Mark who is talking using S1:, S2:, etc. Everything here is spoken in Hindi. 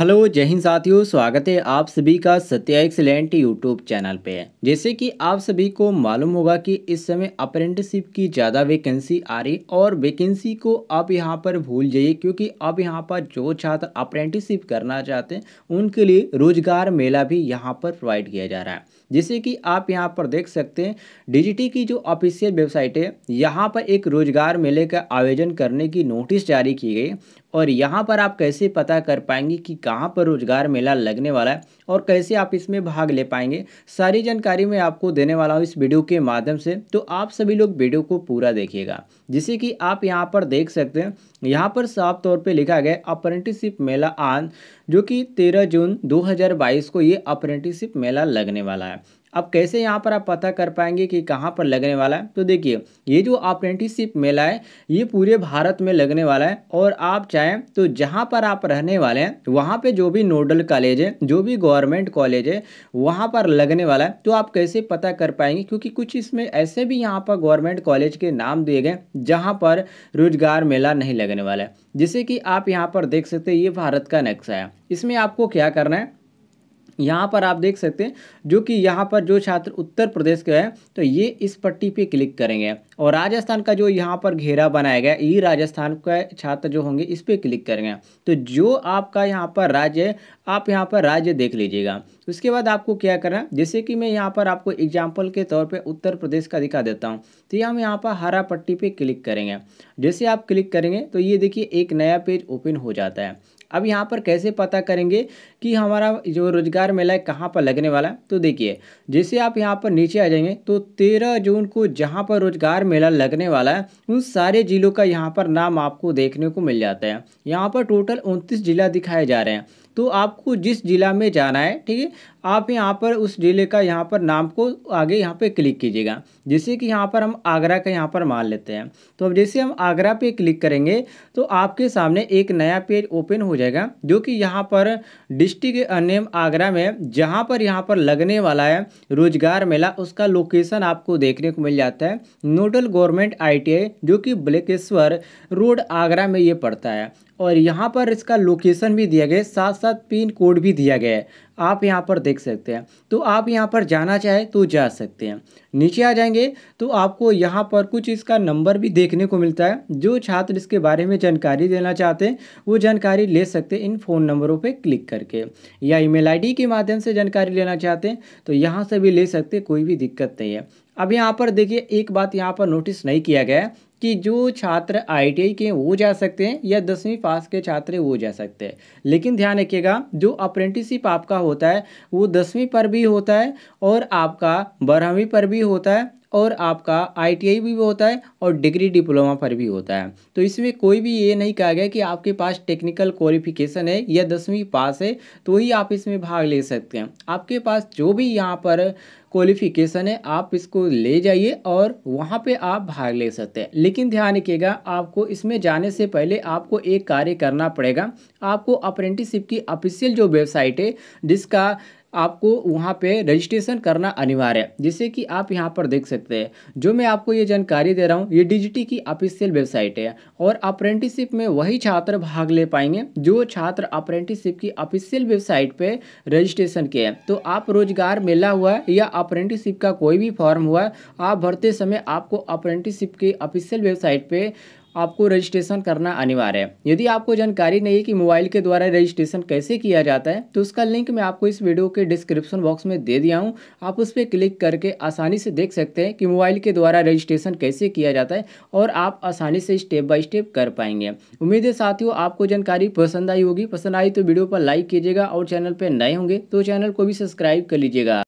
S1: हेलो जय हिंद साथियों स्वागत है आप सभी का सत्या एक्सलेंट यूट्यूब चैनल पे जैसे कि आप सभी को मालूम होगा कि इस समय अप्रेंटिसशिप की ज़्यादा वैकेंसी आ रही और वैकेंसी को आप यहाँ पर भूल जाइए क्योंकि अब यहाँ पर जो छात्र अप्रेंटिसशिप करना चाहते हैं उनके लिए रोजगार मेला भी यहाँ पर प्रोवाइड किया जा रहा है जैसे कि आप यहाँ पर देख सकते हैं डीजीटी की जो ऑफिशियल वेबसाइट है यहाँ पर एक रोजगार मेले का आयोजन करने की नोटिस जारी की गई और यहाँ पर आप कैसे पता कर पाएंगे कि कहाँ पर रोजगार मेला लगने वाला है और कैसे आप इसमें भाग ले पाएंगे सारी जानकारी मैं आपको देने वाला हूँ इस वीडियो के माध्यम से तो आप सभी लोग वीडियो को पूरा देखिएगा जिसे कि आप यहाँ पर देख सकते हैं यहाँ पर साफ तौर पर लिखा गया अप्रेंटिसशिप मेला आन जो कि तेरह जून 2022 को ये अप्रेंटिसशिप मेला लगने वाला है है अब कैसे यहाँ पर आप पता कर पाएंगे कि कहाँ पर लगने वाला है तो देखिए ये जो अप्रेंटिसशिप मेला है ये पूरे भारत में लगने वाला है और आप चाहें तो जहाँ पर आप रहने वाले हैं वहाँ पे जो भी नोडल कॉलेज है जो भी गवर्नमेंट कॉलेज है वहाँ पर लगने वाला है तो आप कैसे पता कर पाएंगे क्योंकि कुछ इसमें ऐसे भी यहाँ पर गवर्नमेंट कॉलेज के नाम दिए गए जहाँ पर रोजगार मेला नहीं लगने वाला है जैसे कि आप यहाँ पर देख सकते हैं ये भारत का नक्शा है इसमें आपको क्या करना है यहाँ पर आप देख सकते हैं जो कि यहाँ पर जो छात्र उत्तर प्रदेश के है तो ये इस पट्टी पे क्लिक करेंगे और राजस्थान का जो यहाँ पर घेरा बनाया गया ये राजस्थान का छात्र जो होंगे इस पर क्लिक करेंगे तो जो आपका यहाँ पर राज्य है आप यहाँ पर राज्य देख लीजिएगा उसके बाद आपको क्या करना है जैसे कि मैं यहाँ पर आपको एग्जाम्पल के तौर पर उत्तर प्रदेश का दिखा देता हूँ तो ये हम यहाँ पर हरा पट्टी पर क्लिक करेंगे जैसे आप क्लिक करेंगे तो ये देखिए एक नया पेज ओपन हो जाता है अब यहाँ पर कैसे पता करेंगे कि हमारा जो रोजगार मेला है कहाँ पर लगने वाला है तो देखिए जैसे आप यहाँ पर नीचे आ जाएंगे तो तेरह जून को जहाँ पर रोजगार मेला लगने वाला है उन सारे जिलों का यहाँ पर नाम आपको देखने को मिल जाता है यहाँ पर टोटल उनतीस जिला दिखाए जा रहे हैं तो आपको जिस ज़िला में जाना है ठीक है आप यहाँ पर उस ज़िले का यहाँ पर नाम को आगे यहाँ पे क्लिक कीजिएगा जैसे कि यहाँ पर हम आगरा का यहाँ पर मान लेते हैं तो अब जैसे हम आगरा पे क्लिक करेंगे तो आपके सामने एक नया पेज ओपन हो जाएगा जो कि यहाँ पर डिस्ट्रिक्ट नेम आगरा में जहाँ पर यहाँ पर लगने वाला है रोजगार मेला उसका लोकेशन आपको देखने को मिल जाता है नोडल गवर्नमेंट आई जो कि ब्लेकेश्वर रोड आगरा में ये पड़ता है और यहाँ पर इसका लोकेशन भी दिया गया है साथ साथ पिन कोड भी दिया गया है आप यहाँ पर देख सकते हैं तो आप यहाँ पर जाना चाहे तो जा सकते हैं नीचे आ जाएंगे तो आपको यहाँ पर कुछ इसका नंबर भी देखने को मिलता है जो छात्र इसके बारे में जानकारी देना चाहते हैं वो जानकारी ले सकते हैं इन फ़ोन नंबरों पर क्लिक करके या ई मेल के माध्यम से जानकारी लेना चाहते हैं तो यहाँ से भी ले सकते कोई भी दिक्कत नहीं है अब यहाँ पर देखिए एक बात यहाँ पर नोटिस नहीं किया गया है कि जो छात्र आईटीआई के वो जा सकते हैं या दसवीं पास के छात्र वो जा सकते हैं लेकिन ध्यान रखिएगा जो अप्रेंटिसिप आपका होता है वो दसवीं पर भी होता है और आपका बारहवीं पर भी होता है और आपका आईटीआई भी होता है और डिग्री डिप्लोमा पर भी होता है तो इसमें कोई भी ये नहीं कहा गया कि आपके पास टेक्निकल क्वालिफिकेशन है या दसवीं पास है तो ही आप इसमें भाग ले सकते हैं आपके पास जो भी यहाँ पर क्वालिफिकेशन है आप इसको ले जाइए और वहाँ पे आप भाग ले सकते हैं लेकिन ध्यान रखिएगा आपको इसमें जाने से पहले आपको एक कार्य करना पड़ेगा आपको अप्रेंटिसशिप की ऑफिशियल जो वेबसाइट है जिसका आपको वहाँ पे रजिस्ट्रेशन करना अनिवार्य है जिससे कि आप यहाँ पर देख सकते हैं जो मैं आपको ये जानकारी दे रहा हूँ ये डिजिटी की ऑफिशियल वेबसाइट है और अप्रेंटिसिप में वही छात्र भाग ले पाएंगे जो छात्र अप्रेंटिसिप की ऑफिशियल वेबसाइट पे रजिस्ट्रेशन किए हैं तो आप रोजगार मिला हुआ है या अप्रेंटिसिप का कोई भी फॉर्म हुआ है आप भरते समय आपको अप्रेंटिसिप की ऑफिशियल वेबसाइट पर आपको रजिस्ट्रेशन करना अनिवार्य है यदि आपको जानकारी नहीं है कि मोबाइल के द्वारा रजिस्ट्रेशन कैसे किया जाता है तो उसका लिंक मैं आपको इस वीडियो के डिस्क्रिप्शन बॉक्स में दे दिया हूँ आप उस पर क्लिक करके आसानी से देख सकते हैं कि मोबाइल के द्वारा रजिस्ट्रेशन कैसे किया जाता है और आप आसानी से स्टेप बाई स्टेप कर पाएंगे उम्मीद है साथियों आपको जानकारी पसंद आई होगी पसंद आई तो वीडियो पर लाइक कीजिएगा और चैनल पर नए होंगे तो चैनल को भी सब्सक्राइब कर लीजिएगा